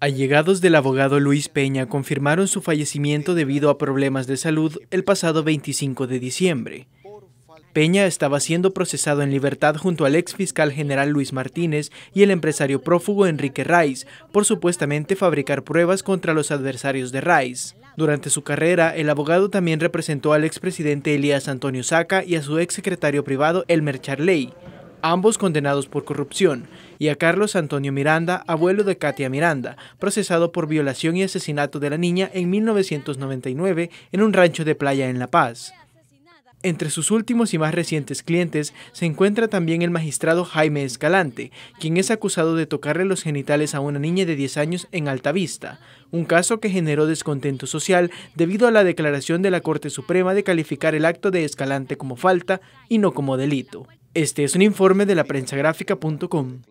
Allegados del abogado Luis Peña confirmaron su fallecimiento debido a problemas de salud el pasado 25 de diciembre. Peña estaba siendo procesado en libertad junto al ex fiscal general Luis Martínez y el empresario prófugo Enrique Rice, por supuestamente fabricar pruebas contra los adversarios de Rice. Durante su carrera, el abogado también representó al expresidente Elías Antonio Saca y a su exsecretario privado Elmer Charley, ambos condenados por corrupción, y a Carlos Antonio Miranda, abuelo de Katia Miranda, procesado por violación y asesinato de la niña en 1999 en un rancho de playa en La Paz. Entre sus últimos y más recientes clientes se encuentra también el magistrado Jaime Escalante, quien es acusado de tocarle los genitales a una niña de 10 años en Alta Vista, un caso que generó descontento social debido a la declaración de la Corte Suprema de calificar el acto de Escalante como falta y no como delito. Este es un informe de la prensa gráfica.com.